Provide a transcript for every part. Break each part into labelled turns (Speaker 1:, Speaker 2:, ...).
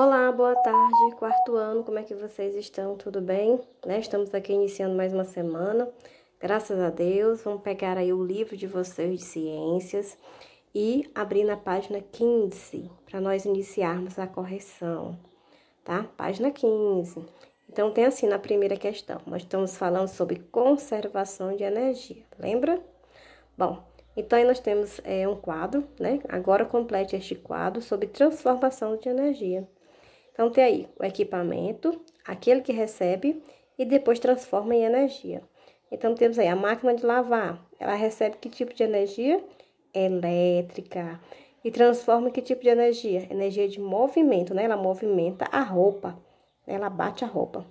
Speaker 1: Olá, boa tarde, quarto ano, como é que vocês estão? Tudo bem? Né? Estamos aqui iniciando mais uma semana, graças a Deus. Vamos pegar aí o livro de vocês de ciências e abrir na página 15, para nós iniciarmos a correção, tá? Página 15. Então, tem assim na primeira questão, nós estamos falando sobre conservação de energia, lembra? Bom, então, aí nós temos é, um quadro, né? Agora complete este quadro sobre transformação de energia. Então, tem aí o equipamento, aquele que recebe e depois transforma em energia. Então, temos aí a máquina de lavar. Ela recebe que tipo de energia? Elétrica. E transforma em que tipo de energia? Energia de movimento, né? Ela movimenta a roupa. Né? Ela bate a roupa.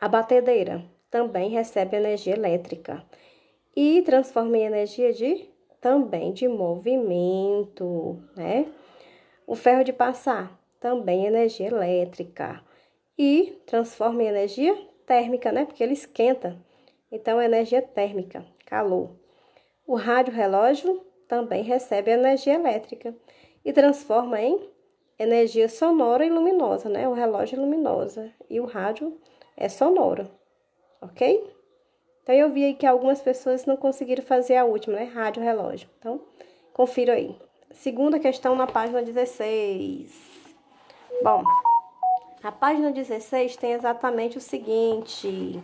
Speaker 1: A batedeira também recebe energia elétrica. E transforma em energia de também de movimento, né? O ferro de passar também energia elétrica. E transforma em energia térmica, né? Porque ele esquenta. Então, é energia térmica, calor. O rádio relógio também recebe energia elétrica e transforma em energia sonora e luminosa, né? O relógio é luminosa e o rádio é sonoro, ok? Então, eu vi aí que algumas pessoas não conseguiram fazer a última, né? Rádio relógio. Então, confira aí. Segunda questão na página 16. Bom, a página 16 tem exatamente o seguinte.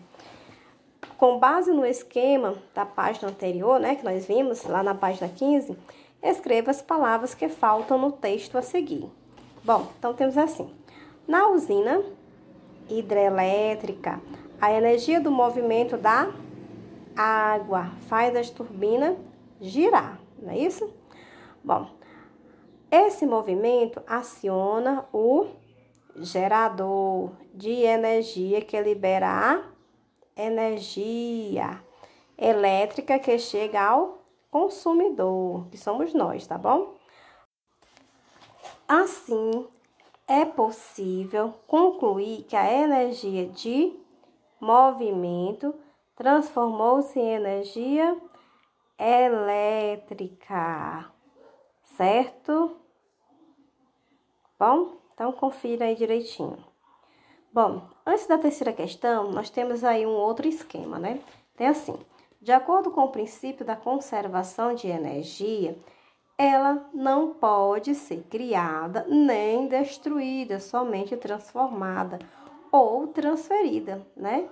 Speaker 1: Com base no esquema da página anterior, né, que nós vimos lá na página 15, escreva as palavras que faltam no texto a seguir. Bom, então temos assim: na usina hidrelétrica, a energia do movimento da água faz as turbinas girar, não é isso? Bom, esse movimento aciona o gerador de energia que libera a energia elétrica que chega ao consumidor, que somos nós, tá bom? Assim, é possível concluir que a energia de movimento transformou-se em energia elétrica, certo? bom? Então, confira aí direitinho. Bom, antes da terceira questão, nós temos aí um outro esquema, né? Tem assim, de acordo com o princípio da conservação de energia, ela não pode ser criada nem destruída, somente transformada ou transferida, né?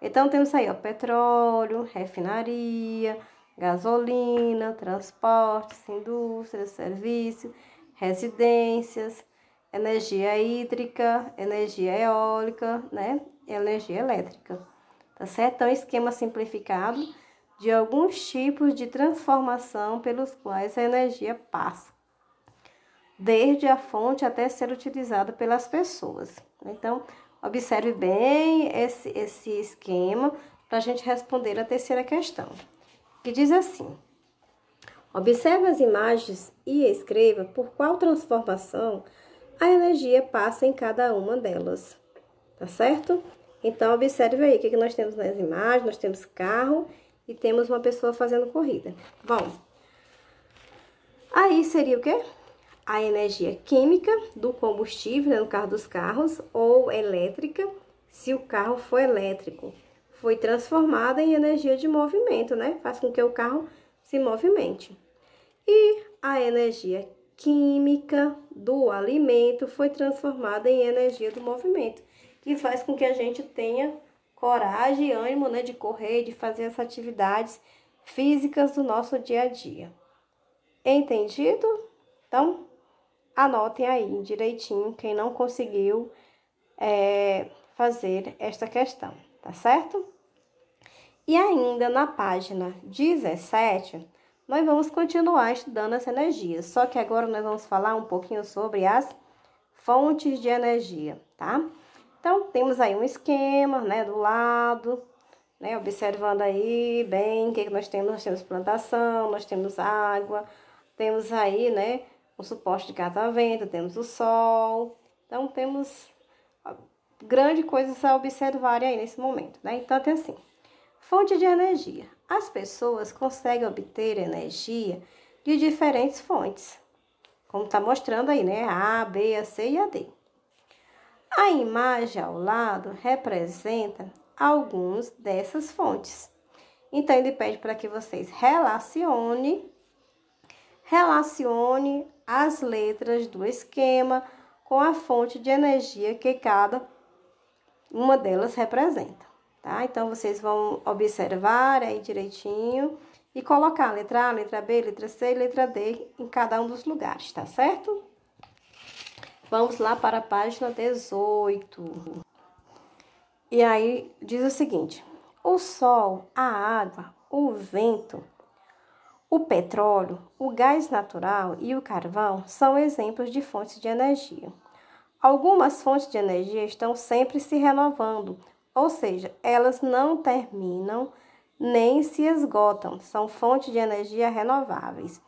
Speaker 1: Então, temos aí, ó, petróleo, refinaria, gasolina, transportes, indústrias, serviços, residências, energia hídrica, energia eólica, né? Energia elétrica. Tá certo? É um esquema simplificado de alguns tipos de transformação pelos quais a energia passa, desde a fonte até ser utilizada pelas pessoas. Então, observe bem esse, esse esquema para a gente responder a terceira questão, que diz assim: observe as imagens e escreva por qual transformação a energia passa em cada uma delas, tá certo? Então, observe aí o que, é que nós temos nas imagens, nós temos carro e temos uma pessoa fazendo corrida. Bom, aí seria o quê? A energia química do combustível, né, no carro dos carros, ou elétrica, se o carro for elétrico. Foi transformada em energia de movimento, né? Faz com que o carro se movimente. E a energia química do alimento foi transformada em energia do movimento, que faz com que a gente tenha coragem e ânimo né, de correr, de fazer as atividades físicas do nosso dia a dia. Entendido? Então, anotem aí direitinho quem não conseguiu é, fazer esta questão, tá certo? E ainda na página 17 nós vamos continuar estudando essa energia, só que agora nós vamos falar um pouquinho sobre as fontes de energia, tá? Então, temos aí um esquema, né, do lado, né, observando aí bem o que, que nós temos. Nós temos plantação, nós temos água, temos aí, né, o suporte de catavento, temos o sol. Então, temos grande coisa a observar aí nesse momento, né? Então, tem assim... Fonte de energia. As pessoas conseguem obter energia de diferentes fontes, como está mostrando aí, né? A, B, a C e a D. A imagem ao lado representa alguns dessas fontes. Então, ele pede para que vocês relacione, relacione as letras do esquema com a fonte de energia que cada uma delas representa tá? Então, vocês vão observar aí direitinho e colocar a letra A, letra B, letra C e letra D em cada um dos lugares, tá certo? Vamos lá para a página 18. E aí diz o seguinte: o sol, a água, o vento, o petróleo, o gás natural e o carvão são exemplos de fontes de energia. Algumas fontes de energia estão sempre se renovando, ou seja, elas não terminam nem se esgotam, são fontes de energia renováveis.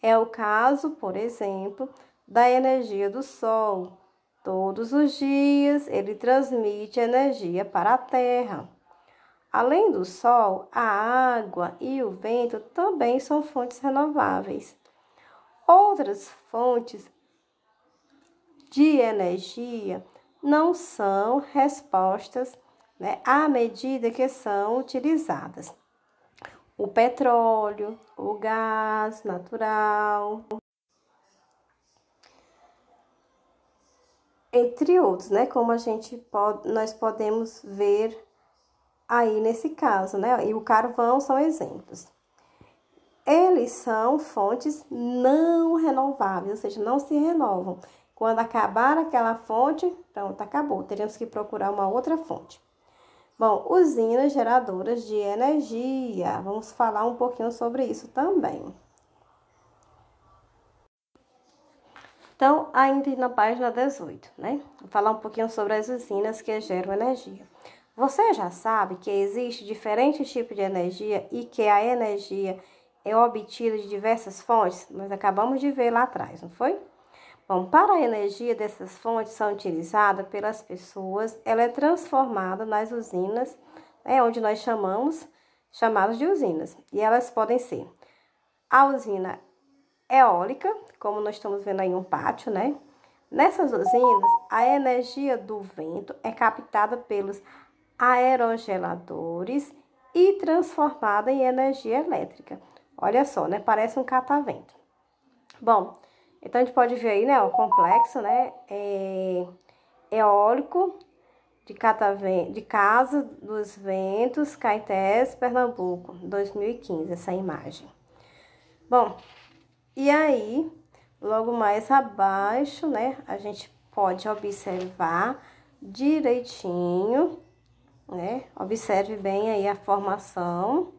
Speaker 1: É o caso, por exemplo, da energia do Sol. Todos os dias ele transmite energia para a Terra. Além do Sol, a água e o vento também são fontes renováveis. Outras fontes de energia não são respostas né, à medida que são utilizadas. O petróleo, o gás natural, entre outros, né? Como a gente pode, nós podemos ver aí nesse caso, né? E o carvão são exemplos. Eles são fontes não renováveis, ou seja, não se renovam. Quando acabar aquela fonte, pronto, acabou. Teremos que procurar uma outra fonte. Bom, usinas geradoras de energia. Vamos falar um pouquinho sobre isso também. Então, ainda na página 18, né? Vou falar um pouquinho sobre as usinas que geram energia. Você já sabe que existe diferentes tipos de energia e que a energia é obtida de diversas fontes? Nós acabamos de ver lá atrás, não foi? Bom, para a energia dessas fontes são utilizadas pelas pessoas, ela é transformada nas usinas, né, onde nós chamamos, chamadas de usinas. E elas podem ser a usina eólica, como nós estamos vendo aí um pátio, né? Nessas usinas, a energia do vento é captada pelos aerogeladores e transformada em energia elétrica. Olha só, né? Parece um catavento. Bom, então, a gente pode ver aí, né, o complexo, né, é, eólico de, Cataven, de Casa dos Ventos, Caetés, Pernambuco, 2015, essa imagem. Bom, e aí, logo mais abaixo, né, a gente pode observar direitinho, né, observe bem aí a formação.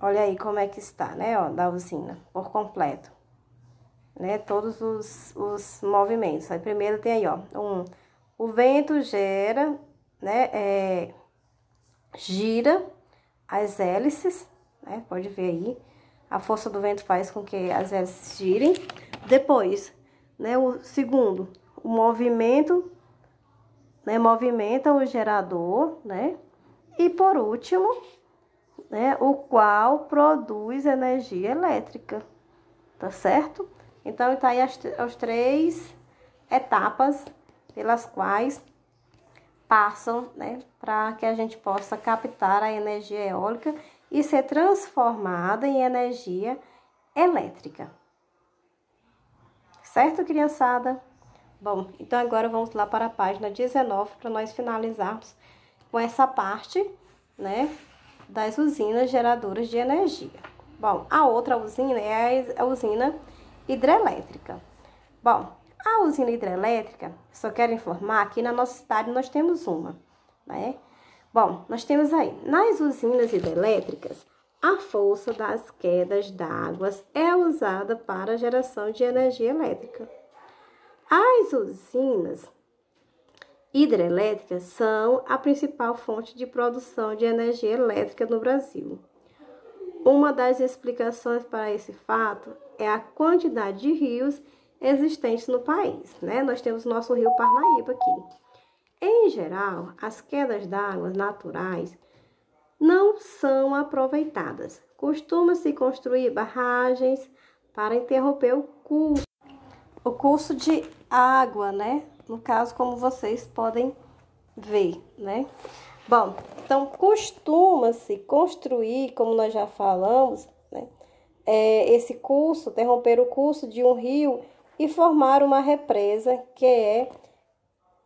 Speaker 1: Olha aí como é que está, né, ó, da usina, por completo né? Todos os, os movimentos. Aí primeiro tem aí, ó, um. O vento gera, né? É, gira as hélices, né? Pode ver aí. A força do vento faz com que as hélices girem. Depois, né? O segundo, o movimento, né? Movimenta o gerador, né? E por último, né? O qual produz energia elétrica, tá certo? Então, está aí as, as três etapas pelas quais passam, né, para que a gente possa captar a energia eólica e ser transformada em energia elétrica. Certo, criançada? Bom, então agora vamos lá para a página 19 para nós finalizarmos com essa parte, né, das usinas geradoras de energia. Bom, a outra usina é a é usina hidrelétrica. Bom, a usina hidrelétrica, só quero informar que na nossa cidade nós temos uma, né? Bom, nós temos aí, nas usinas hidrelétricas, a força das quedas d'água é usada para a geração de energia elétrica. As usinas hidrelétricas são a principal fonte de produção de energia elétrica no Brasil. Uma das explicações para esse fato é a quantidade de rios existentes no país. Né? Nós temos nosso rio Parnaíba aqui. Em geral, as quedas d'água naturais não são aproveitadas. Costuma-se construir barragens para interromper o curso, o curso de água, né? No caso, como vocês podem ver, né? Bom, então costuma-se construir, como nós já falamos, né, é, esse curso, interromper o curso de um rio e formar uma represa, que é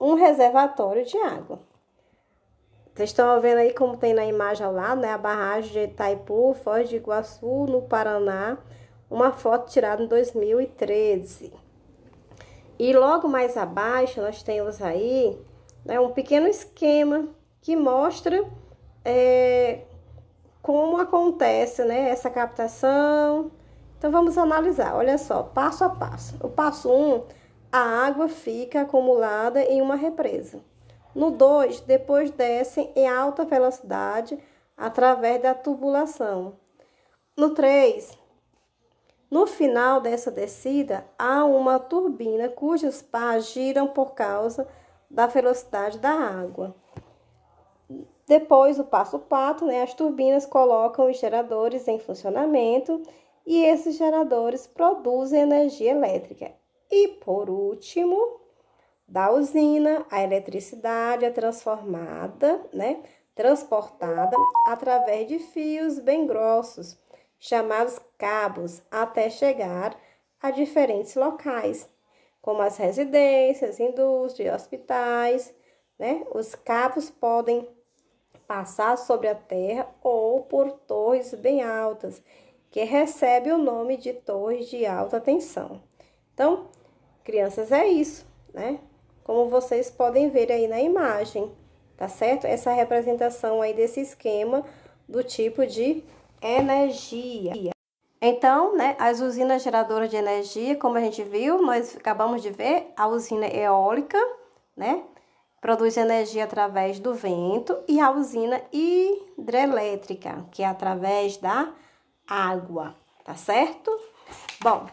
Speaker 1: um reservatório de água. Vocês estão vendo aí como tem na imagem lá, né? A barragem de Itaipu, Foz de Iguaçu, no Paraná. Uma foto tirada em 2013. E logo mais abaixo nós temos aí né, um pequeno esquema que mostra é, como acontece né, essa captação. Então, vamos analisar, olha só, passo a passo. O passo 1, um, a água fica acumulada em uma represa. No 2, depois descem em alta velocidade através da tubulação. No 3, no final dessa descida, há uma turbina cujos pás giram por causa da velocidade da água. Depois o passo pato, né, as turbinas colocam os geradores em funcionamento e esses geradores produzem energia elétrica. E por último, da usina, a eletricidade é transformada, né, transportada através de fios bem grossos, chamados cabos, até chegar a diferentes locais, como as residências, indústrias, hospitais, né? Os cabos podem passar sobre a terra ou por torres bem altas, que recebe o nome de torres de alta tensão. Então, crianças, é isso, né? Como vocês podem ver aí na imagem, tá certo? Essa representação aí desse esquema do tipo de energia. Então, né, as usinas geradoras de energia, como a gente viu, nós acabamos de ver, a usina eólica, né? produz energia através do vento, e a usina hidrelétrica, que é através da água, tá certo? Bom,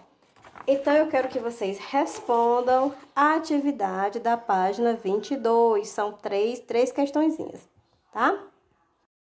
Speaker 1: então eu quero que vocês respondam a atividade da página 22, são três, três questõezinhas, tá?